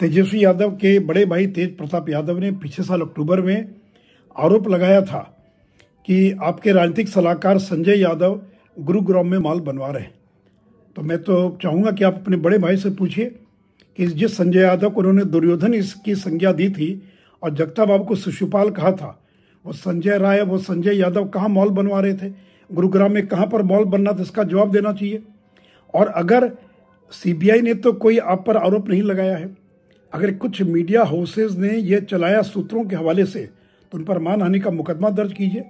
तेजस्वी यादव के बड़े भाई तेज प्रताप यादव ने पिछले साल अक्टूबर में आरोप लगाया था कि आपके राजनीतिक सलाहकार संजय यादव गुरुग्राम में माल बनवा रहे हैं तो मैं तो चाहूँगा कि आप अपने बड़े भाई से पूछिए कि जिस संजय यादव को उन्होंने दुर्योधन इसकी संज्ञा दी थी और जगता बाबू को शिशुपाल कहा था वो संजय राय वो संजय यादव कहाँ मॉल बनवा रहे थे गुरुग्राम में कहाँ पर मॉल बनना था इसका जवाब देना चाहिए और अगर सीबीआई ने तो कोई आप पर आरोप नहीं लगाया है अगर कुछ मीडिया हाउसेज ने यह चलाया सूत्रों के हवाले से तो उन पर मानहानि का मुकदमा दर्ज कीजिए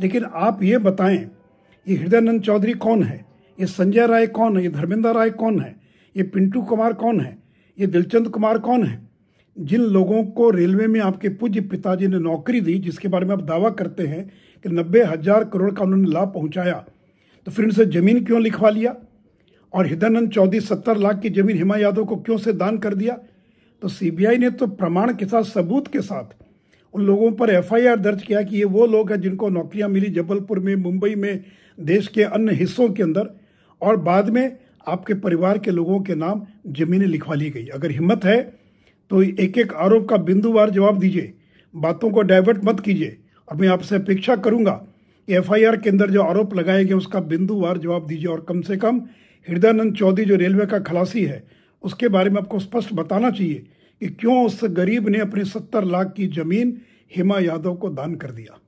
लेकिन आप ये बताएं ये हृदयनंद चौधरी कौन है ये संजय राय कौन है ये धर्मेंद्र राय कौन है ये पिंटू कुमार कौन है ये दिलचंद कुमार कौन है जिन लोगों को रेलवे में आपके पूज्य पिताजी ने नौकरी दी जिसके बारे में आप दावा करते हैं कि नब्बे हज़ार करोड़ का उन्होंने लाभ पहुंचाया तो फिर उनसे ज़मीन क्यों लिखवा लिया और हृदयनंद चौधरी सत्तर लाख की ज़मीन हिमा यादव को क्यों से दान कर दिया तो सीबीआई ने तो प्रमाण के साथ सबूत के साथ उन लोगों पर एफआईआर दर्ज किया कि ये वो लोग हैं जिनको नौकरियां मिली जबलपुर में मुंबई में देश के अन्य हिस्सों के अंदर और बाद में आपके परिवार के लोगों के नाम जमीनें लिखवा ली गई अगर हिम्मत है तो एक एक आरोप का बिंदुवार जवाब दीजिए बातों को डाइवर्ट मत कीजिए और मैं आपसे अपेक्षा करूंगा कि एफ के अंदर जो आरोप लगाए गए उसका बिंदुवार जवाब दीजिए और कम से कम हृदयानंद चौधरी जो रेलवे का खलासी है उसके बारे में आपको स्पष्ट बताना चाहिए कि क्यों उस गरीब ने अपनी सत्तर लाख की जमीन हिमा यादव को दान कर दिया